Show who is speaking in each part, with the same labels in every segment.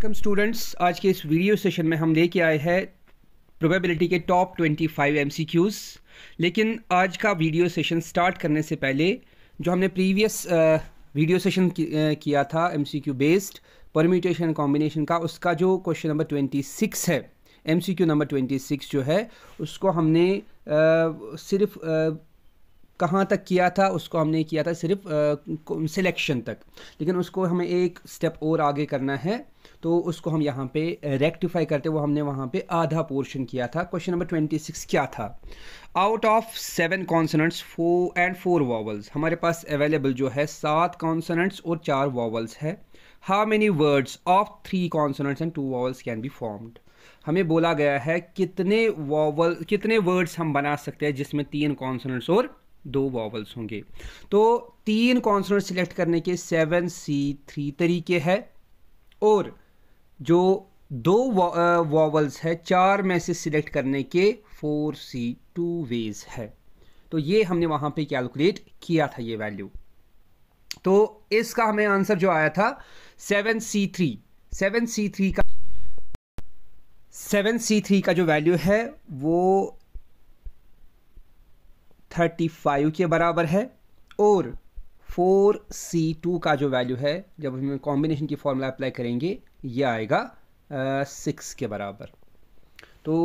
Speaker 1: welcome students आज के इस वीडियो सेशन में हम लेके आए हैं प्रोबेबिलिटी के टॉप 25 एमसीक्यूज लेकिन आज का वीडियो सेशन स्टार्ट करने से पहले जो हमने प्रीवियस वीडियो सेशन किया था एम बेस्ड परम्यूटेशन कॉम्बिनेशन का उसका जो क्वेश्चन नंबर 26 है एम नंबर 26 जो है उसको हमने आ, सिर्फ आ, कहाँ तक किया था उसको हमने किया था सिर्फ सिलेक्शन तक लेकिन उसको हमें एक स्टेप और आगे करना है तो उसको हम यहाँ पे रेक्टिफाई करते वो हमने वहाँ पे आधा पोर्शन किया था क्वेश्चन नंबर ट्वेंटी सिक्स क्या था out of seven consonants four and four vowels हमारे पास अवेलेबल जो है सात कॉन्सनेंट्स और चार वॉवल्स है how many words of three consonants and two vowels can be formed हमें बोला गया है कितने वॉवल कितने वर्ड्स हम बना सकते हैं जिसमें तीन कॉन्सनेंट्स और दो वॉवल्स होंगे तो तीन कॉन्सोनेंट सिलेक्ट करने के सेवन सी थ्री तरीके है और जो दो वॉवल्स है चार में से सिलेक्ट करने के फोर सी टू वेज है तो ये हमने वहां पे कैलकुलेट किया था ये वैल्यू तो इसका हमें आंसर जो आया था seven C three seven C three का सेवन सी थ्री का जो वैल्यू है वो थर्टी फाइव के बराबर है और फोर सी टू का जो वैल्यू है जब हम कॉम्बिनेशन की फॉर्मूला अप्लाई करेंगे ये आएगा सिक्स के बराबर तो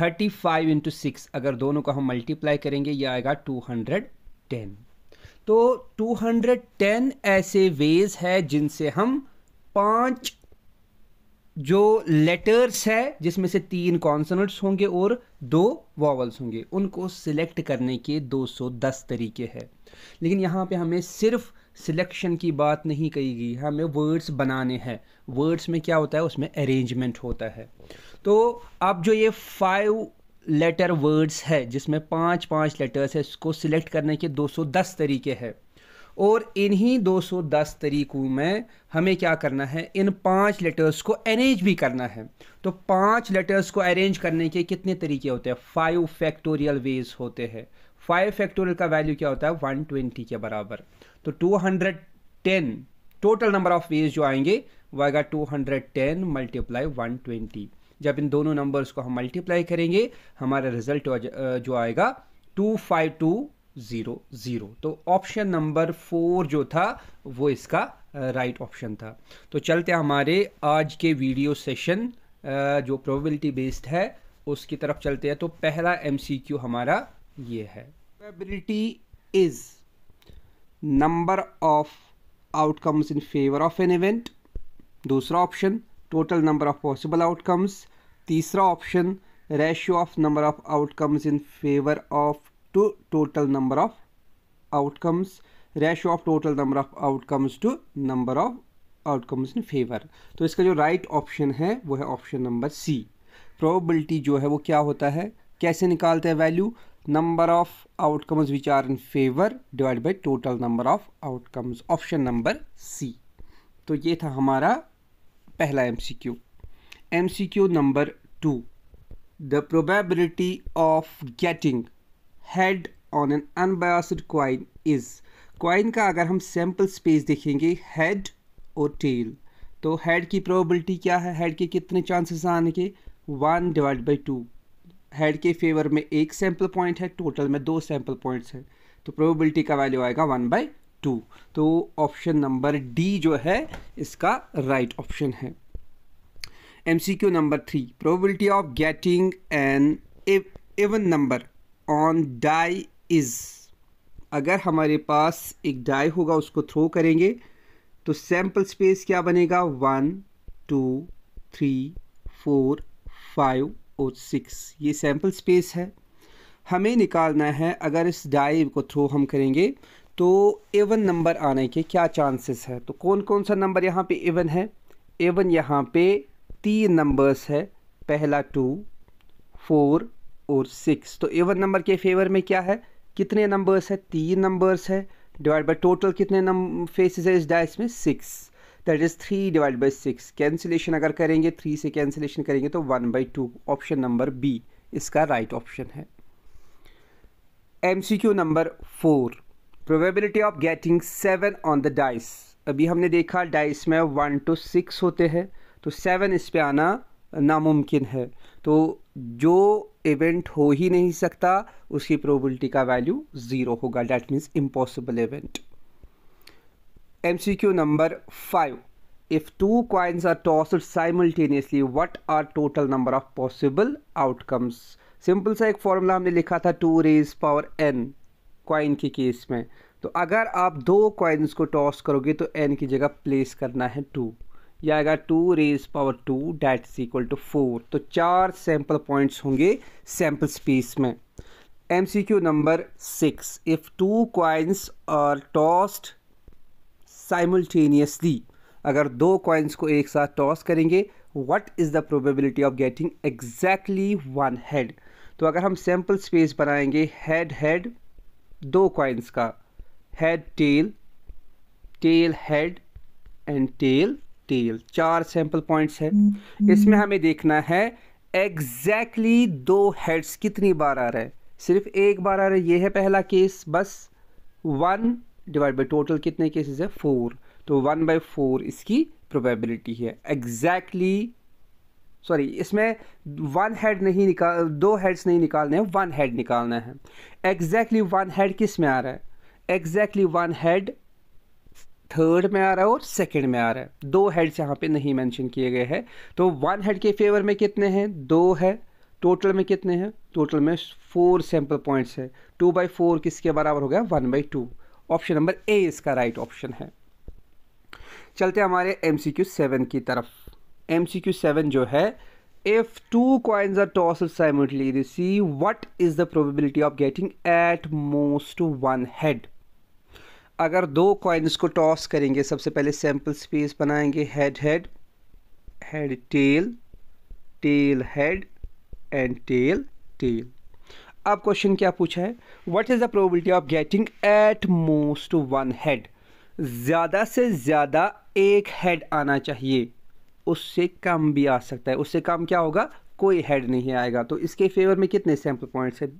Speaker 1: थर्टी फाइव इंटू सिक्स अगर दोनों को हम मल्टीप्लाई करेंगे ये आएगा टू हंड्रेड टेन तो टू हंड्रेड टेन ऐसे वेज है जिनसे हम पाँच जो लेटर्स है जिसमें से तीन कॉन्सनट्स होंगे और दो वॉवल्स होंगे उनको सिलेक्ट करने के 210 तरीके हैं लेकिन यहाँ पे हमें सिर्फ सिलेक्शन की बात नहीं कही गई हमें वर्ड्स बनाने हैं वर्ड्स में क्या होता है उसमें अरेंजमेंट होता है तो अब जो ये फाइव लेटर वर्ड्स है जिसमें पांच पांच लेटर्स है इसको सिलेक्ट करने के 210 तरीके हैं और इन्हीं 210 तरीक़ों में हमें क्या करना है इन पांच लेटर्स को अरेंज भी करना है तो पांच लेटर्स को अरेंज करने के कितने तरीके होते हैं फाइव फैक्टोरियल वेज होते हैं फाइव फैक्टोरियल का वैल्यू क्या होता है 120 के बराबर तो 210 टोटल नंबर ऑफ वेज जो आएंगे वह आएगा टू मल्टीप्लाई वन जब इन दोनों नंबर्स को हम मल्टीप्लाई करेंगे हमारा रिजल्ट जो आएगा two five two zero zero तो ऑप्शन नंबर फोर जो था वो इसका राइट ऑप्शन था तो चलते हमारे आज के वीडियो सेशन जो प्रोबेबिलिटी बेस्ड है उसकी तरफ चलते हैं तो पहला एमसीक्यू हमारा ये है probability is number of outcomes in favour of an event दूसरा option total number of possible outcomes तीसरा option ratio of number of outcomes in favour of to total number of outcomes ratio of total number of outcomes to number of outcomes in favor तो इसका जो right right option है वो है option number सी probability जो है वो क्या होता है कैसे निकालते हैं value number of outcomes which are in favour divide by total number of outcomes option number C तो ये था हमारा पहला MCQ MCQ number two the probability of getting head on an unbiased coin is coin का अगर हम sample space देखेंगे head और टेल तो हेड की प्रोबेबिलिटी क्या है हेड के कितने चांसेस आने के one divide by two head के फेवर में एक सैम्पल पॉइंट है टोटल में दो सैम्पल पॉइंट्स हैं तो प्रोबेबिलिटी का वैल्यू आएगा वन बाई टू तो ऑप्शन नंबर डी जो है इसका राइट right ऑप्शन है M C Q number three probability of getting an even number on die is अगर हमारे पास एक डाई होगा उसको थ्रो करेंगे तो सैम्पल स्पेस क्या बनेगा one two three four five और सिक्स ये सैम्पल स्पेस है हमें निकालना है अगर इस डाई को थ्रो हम करेंगे तो एवन नंबर आने के क्या चांसेस है तो कौन कौन सा नंबर यहाँ पे एवन है एवन यहाँ पे तीन नंबर्स है पहला टू फोर और सिक्स तो एवन नंबर के फेवर में क्या है कितने नंबर्स है तीन नंबर्स है डिवाइड बाई टोटल कितने फेसेस है इस डाइस में six that is three divide by six cancellation अगर करेंगे थ्री से कैंसिलेशन करेंगे तो one by two option number B इसका राइट right ऑप्शन है M C Q number four probability of getting seven on the dice अभी हमने देखा डाइस में वन टू सिक्स होते हैं तो सेवन इस पर आना नामुमकिन है तो जो इवेंट हो ही नहीं सकता उसकी प्रोबेबिलिटी का वैल्यू ज़ीरो होगा that means impossible event M C Q number five if two coins are tossed simultaneously what are total number of possible outcomes simple सा एक फॉर्मूला हमने लिखा था two raise power N coin के case में तो अगर आप दो क्वाइंस को टॉस करोगे तो एन की जगह प्लेस करना है टू ये आएगा two raise power two that is equal to four तो चार सैम्पल पॉइंट्स होंगे सैम्पल स्पेस में M C Q number six if two coins are tossed simultaneously अगर दो क्वाइंस को एक साथ टॉस करेंगे what is the probability of getting exactly one head तो अगर हम सैम्पल स्पेस बनाएंगे हेड हेड दो क्वाइंस का head tail tail head and tail tail चार सैंपल पॉइंट्स है इसमें हमें देखना है एग्जैक्टली exactly दो हेड्स कितनी बार आ रहा है सिर्फ एक बार आ रहा है ये है पहला केस बस वन डिवाइड बाई टोटल कितने तो केसेस है फोर तो वन बाई फोर इसकी प्रोबेबिलिटी है एग्जैक्टली exactly, सॉरी इसमें वन हेड नहीं निकाल दो हेड्स नहीं निकालने हैं वन हेड निकालना है एग्जैक्टली वन हेड किस में आ रहा है एग्जैक्टली वन हेड थर्ड में आ रहा है और सेकंड में आ रहा है दो हेड्स यहाँ पे नहीं मेंशन किए गए हैं तो वन हेड के फेवर में कितने हैं दो है टोटल में कितने हैं टोटल में फोर सैम्पल पॉइंट्स है टू बाई फोर किसके बराबर हो गया one by two option number A इसका राइट right ऑप्शन है चलते हमारे एम सी क्यू सेवन की तरफ एम सी क्यू सेवन जो है if two coins are tossed simultaneously what is the probability of getting at most one head अगर दो कॉइन्स को टॉस करेंगे सबसे पहले सैम्पल स्पेस बनाएंगे head head head tail tail head and tail tail अब क्वेश्चन क्या पूछा है what is the probability of getting at most one head ज़्यादा से ज़्यादा एक हेड आना चाहिए उससे कम भी आ सकता है उससे कम क्या होगा कोई हेड नहीं आएगा तो इसके फेवर में कितने सैम्पल पॉइंट्स हैं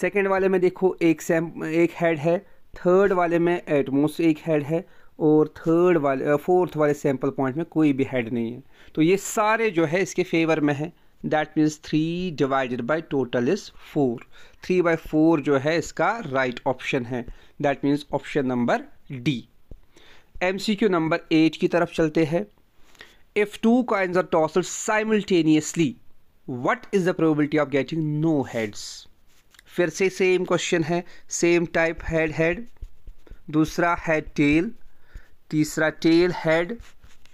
Speaker 1: सेकेंड वाले में देखो एक सैम एक हेड है थर्ड वाले में एटमोस्ट एक हेड है और थर्ड वाले फोर्थ वाले सैम्पल पॉइंट में कोई भी हेड नहीं है तो ये सारे जो है इसके फेवर में है that means three divided by total is four three by four जो है इसका राइट right ऑप्शन है that means option number D M C Q number eight की तरफ चलते हैं if two coins are tossed simultaneously what is the probability of getting no heads फिर से सेम क्वेश्चन है सेम टाइप हेड हेड दूसरा है टेल तीसरा टेल हेड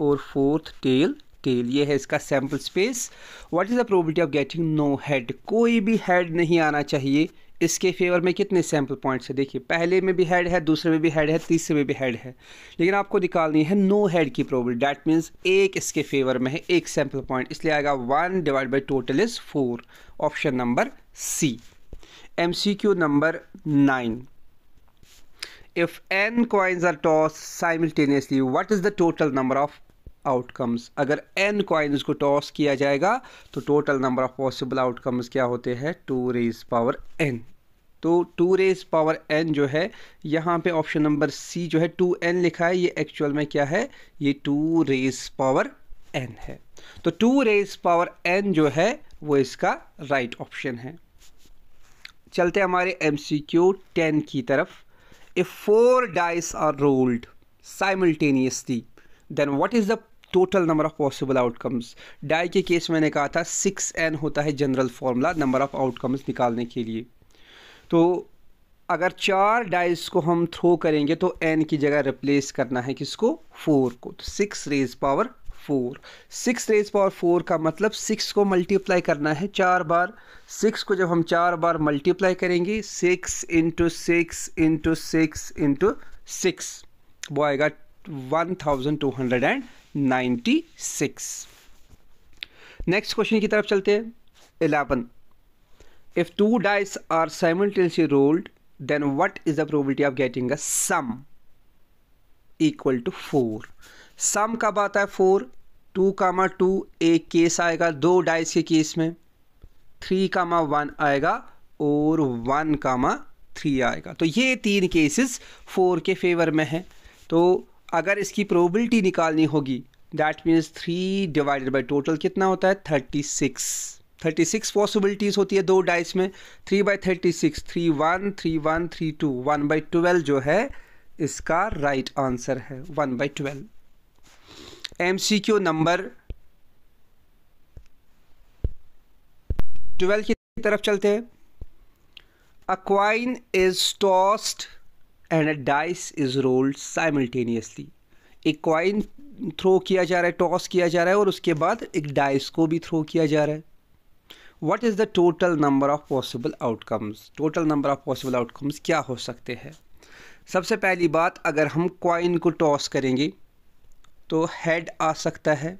Speaker 1: और फोर्थ टेल टेल ये है इसका sample space what is the probability of getting no head कोई भी हेड नहीं आना चाहिए इसके फेवर में कितने सैम्पल पॉइंट्स है देखिए पहले में भी हेड है दूसरे में भी हेड है तीसरे में भी हेड है लेकिन आपको निकालनी है नो हेड की प्रॉब्लम डैट मीन्स एक इसके फेवर में है एक सैम्पल पॉइंट इसलिए आएगा one divide by total is four option number C Q number nine If n coins are tossed simultaneously, what is the total number of outcomes अगर N coins को toss किया जाएगा तो total number of possible outcomes क्या होते हैं two raise power N तो two raise power N जो है यहाँ पे ऑप्शन नंबर सी जो है टू एन लिखा है ये एक्चुअल में क्या है ये टू रेज पावर एन है तो टू रेज पावर एन जो है वो इसका राइट right ऑप्शन है चलते हमारे एम सी क्यू टेन की तरफ if four dice are rolled simultaneously then what is the total number of possible outcomes die के केस मैंने कहा था सिक्स एन होता है general formula number of outcomes निकालने के लिए तो अगर चार डाइस को हम थ्रो करेंगे तो एन की जगह रिप्लेस करना है किसको फोर को तो six raise power four six raise power four का मतलब सिक्स को मल्टीप्लाई करना है चार बार सिक्स को जब हम चार बार मल्टीप्लाई करेंगे six into six into six into six वो आएगा one thousand two hundred and ninety six next question की तरफ चलते हैं eleven if two dice are simultaneously rolled then what is the probability of getting a sum equal to four sum कब आता है four two comma two एक case आएगा दो डाइस के केस में थ्री कामा वन आएगा और वन कामा थ्री आएगा तो ये तीन केसेस फोर के फेवर में हैं तो अगर इसकी प्रोबेबिलिटी निकालनी होगी that means three divided by total कितना होता है thirty six thirty six possibilities होती है दो डाइस में three by thirty six three one three one three two one by twelve जो है इसका राइट right आंसर है one by twelve MCQ number twelve की तरफ चलते हैं a coin is tossed and a dice is rolled simultaneously एक coin throw किया जा रहा है टॉस किया जा रहा है और उसके बाद एक डाइस को भी थ्रो किया जा रहा है what is the total number of possible outcomes total number of possible outcomes क्या हो सकते हैं सबसे पहली बात अगर हम क्वाइन को टॉस करेंगे तो हेड आ सकता है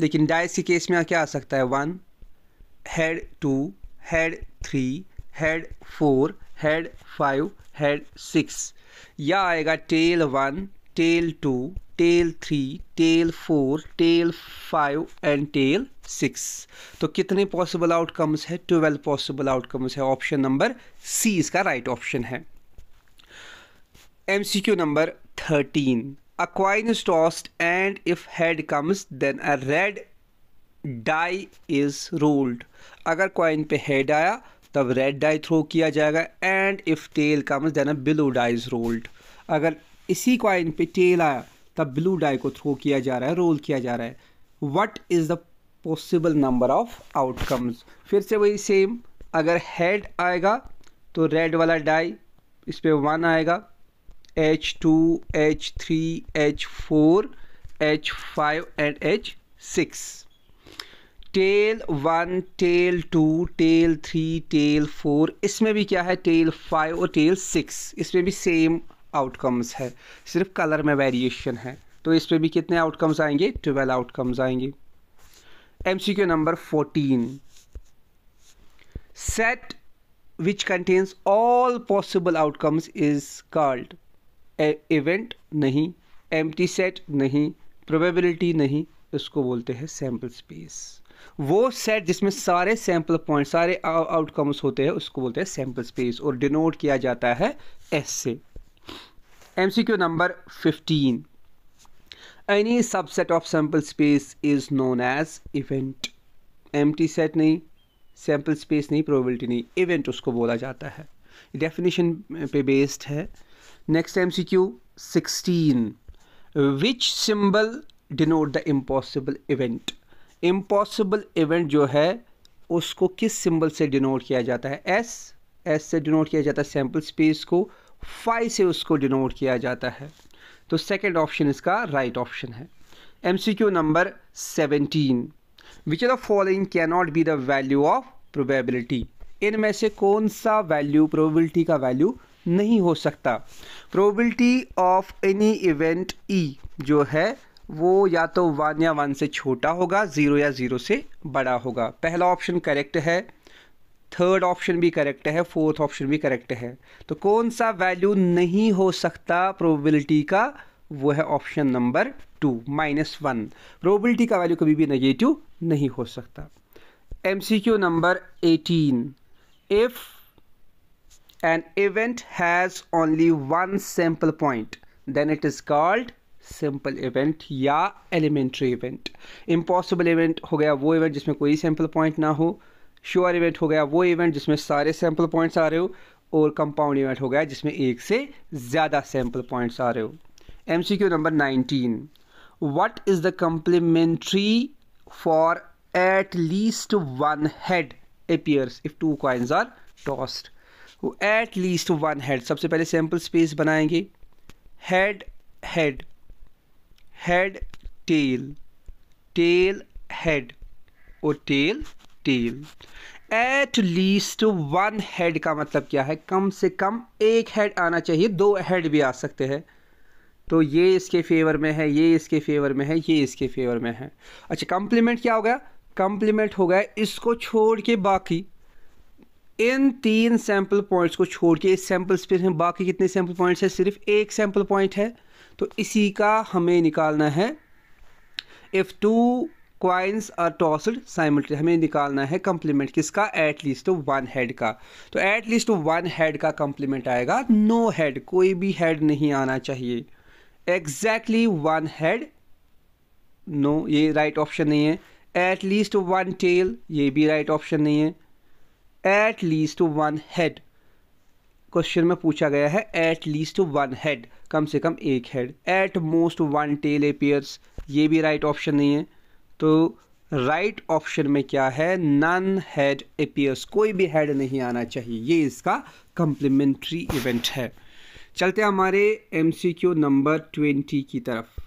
Speaker 1: लेकिन डाइस के केस में क्या आ सकता है one head two head three head four head five head six या आएगा tail one tail two tail three tail four tail five and tail six तो कितने पॉसिबल आउटकम्स है ट्वेल्व पॉसिबल आउटकम्स है ऑप्शन नंबर सी इसका right right option है M C Q number thirteen a coin is tossed and if head comes then a red die is rolled अगर coin पे head आया तब red dye throw किया जाएगा and if tail comes then a blue die is rolled अगर इसी coin पे tell आया तब ब्लू डाई को थ्रो किया जा रहा है रोल किया जा रहा है what is the possible number of outcomes फिर से वही सेम अगर हेड आएगा तो रेड वाला डाई इस पर वन आएगा H two H three H four H five and H six tail one tail two tail three tail four इसमें भी क्या है टेल फाइव और टेल सिक्स इसमें भी सेम आउटकम्स है सिर्फ कलर में वेरिएशन है तो इसमें भी कितने आउटकम्स आएंगे ट्वेल्व आउटकम्स आएंगे M C Q number fourteen set which contains all possible outcomes is called event नहीं एम सेट नहीं प्रोबेबिलिटी नहीं इसको बोलते हैं सैम्पल स्पेस वो सेट जिसमें सारे सैम्पल पॉइंट सारे आउटकम्स होते हैं उसको बोलते हैं सैम्पल स्पेस और डिनोट किया जाता है एस से M number fifteen any subset of sample space is known as event M set नहीं सैम्पल स्पेस नहीं प्रोबेबिलिटी नहीं इवेंट उसको बोला जाता है डेफिनेशन पे बेस्ड है next M C Q sixteen which symbol denote the impossible event impossible event जो है उसको किस सिंबल से डिनोट किया जाता है एस एस से डिनोट किया जाता है सैम्पल स्पेस को फाइव से उसको डिनोट किया जाता है तो सेकेंड ऑप्शन इसका राइट right ऑप्शन है M C Q number seventeen which are the following cannot be the value of probability इनमें से कौन सा वैल्यू प्रोबेबिलिटी का वैल्यू नहीं हो सकता probability of any event E जो है वो या तो वन या वन से छोटा होगा ज़ीरो या ज़ीरो से बड़ा होगा पहला ऑप्शन करेक्ट है थर्ड ऑप्शन भी करेक्ट है फोर्थ ऑप्शन भी करेक्ट है तो कौन सा वैल्यू नहीं हो सकता प्रोबेबिलिटी का वो है option number two minus one probability का वैल्यू कभी भी नेगेटिव नहीं हो सकता M C Q number eighteen if an event has only one simple point then it is called simple event या एलिमेंट्री इवेंट इम्पॉसिबल इवेंट हो गया वो इवेंट जिसमें कोई सैम्पल पॉइंट ना हो श्योर इवेंट हो गया वो इवेंट जिसमें सारे सैम्पल पॉइंट्स आ रहे हो और कंपाउंड इवेंट हो गया जिसमें एक से ज़्यादा सैम्पल पॉइंट्स आ रहे हो M C Q number nineteen what is the complementary for at least one head appears if two coins are tossed at least one head सबसे पहले सैम्पल स्पेस बनाएंगे head head head tail tail head और tail tail at least one head का मतलब क्या है कम से कम एक हेड आना चाहिए दो हेड भी आ सकते हैं तो ये इसके फेवर में है ये इसके फेवर में है ये इसके फेवर में है अच्छा कंप्लीमेंट क्या हो गया कम्प्लीमेंट हो गया इसको छोड़ के बाकी इन तीन सैंपल पॉइंट्स को छोड़ के इस सैंपल स्पेस में बाकी कितने सैंपल पॉइंट्स हैं सिर्फ एक सैंपल पॉइंट है तो इसी का हमें निकालना है if two coins are tossed simultaneous हमें निकालना है कंप्लीमेंट किसका एट लीस्ट वन हेड का तो एट लीस्ट वन हेड का कंप्लीमेंट आएगा नो no हेड कोई भी हेड नहीं आना चाहिए एग्जैक्टली वन हेड नो ये राइट right ऑप्शन नहीं है एट लीस्ट वन टेल ये भी राइट right ऑप्शन नहीं है at least one head question में पूछा गया है एट लीस्ट वन हेड कम से कम एक head at most one tail appears ये भी राइट right ऑप्शन नहीं है तो राइट right ऑप्शन में क्या है नन हेड एपियर्स कोई भी हेड नहीं आना चाहिए ये इसका कंप्लीमेंट्री इवेंट है चलते हमारे एमसीक्यू नंबर ट्वेंटी की तरफ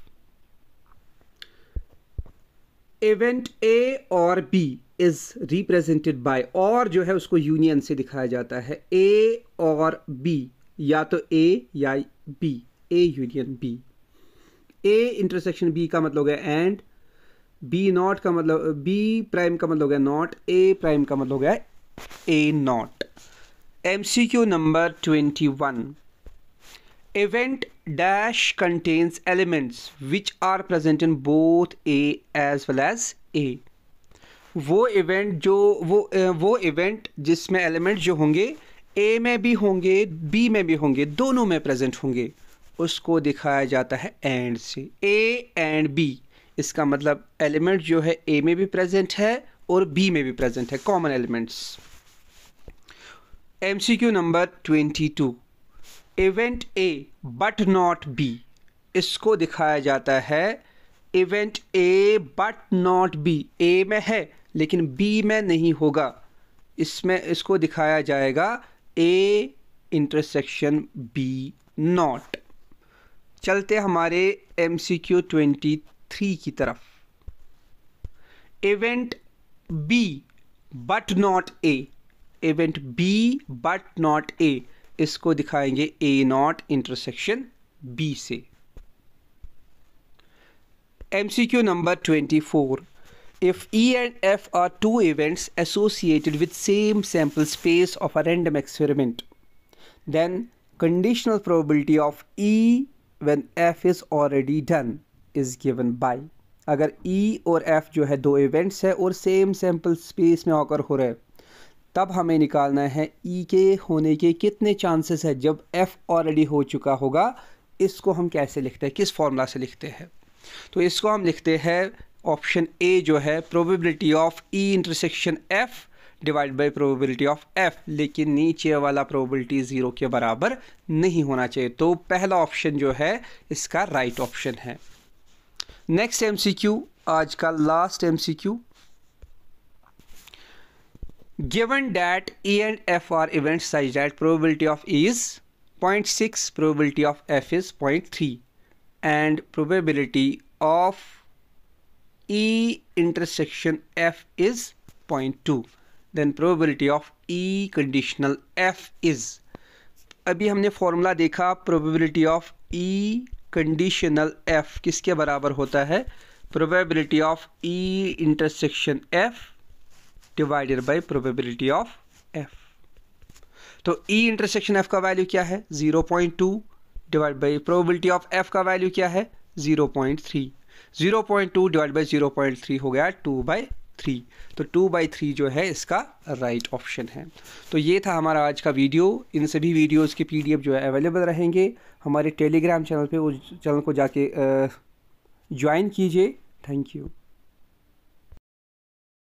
Speaker 1: इवेंट ए और बी इज रिप्रेजेंटेड बाय और जो है उसको यूनियन से दिखाया जाता है ए और बी या तो ए या B A union B A intersection B का मतलब है एंड बी नॉट का मतलब बी प्राइम का मतलब है नॉट ए प्राइम का मतलब है A not M C Q number twenty one event dash contains elements which are present in both a as well as a वो इवेंट जो वो वो इवेंट जिसमें एलिमेंट जो होंगे ए में भी होंगे बी में भी होंगे दोनों में प्रेजेंट होंगे उसको दिखाया जाता है एंड से ए एंड बी इसका मतलब एलिमेंट जो है ए में भी प्रेजेंट है और बी में भी प्रेजेंट है common elements M C Q number twenty two event A but not B इसको दिखाया जाता है event A but not B A में है लेकिन बी में नहीं होगा इसमें इसको दिखाया जाएगा ए इंटरसेक्शन बी नॉट चलते हमारे M C Q twenty three की तरफ event B but not A event B but not A इसको दिखाएंगे ए नॉट इंटरसेक्शन बी से M C Q number twenty four if E and F are two events associated with same sample space of a random experiment, then conditional probability of E when F is already done is given by अगर E और F जो है दो events है और same sample space में occur हो रहे तब हमें निकालना है E के होने के कितने चांसेस है जब F ऑलरेडी हो चुका होगा इसको हम कैसे लिखते हैं किस फॉर्मूला से लिखते हैं तो इसको हम लिखते हैं ऑप्शन ए जो है probability of E intersection F divide by probability of F लेकिन नीचे वाला प्रोबेबिलिटी ज़ीरो के बराबर नहीं होना चाहिए तो पहला ऑप्शन जो है इसका राइट right ऑप्शन है नेक्स्ट एम सी क्यू आज का last M C Q given that E and F are event size that probability of E is point six probability of F is point three and probability of E intersection F is 0.2 then probability of E conditional F is अभी हमने formula देखा probability of E conditional F किसके बराबर होता है probability of E intersection F divided by probability of F तो E intersection F का value क्या है 0.2 divide by probability of F का वैल्यू क्या है 0.3 zero point two divide by zero point three हो गया टू बाई थ्री तो टू बाई थ्री जो है इसका राइट right ऑप्शन है तो ये था हमारा आज का वीडियो इन सभी वीडियोज़ के पी जो है अवेलेबल रहेंगे हमारे टेलीग्राम चैनल पर उस चैनल को जाके ज्वाइन कीजिए थैंक यू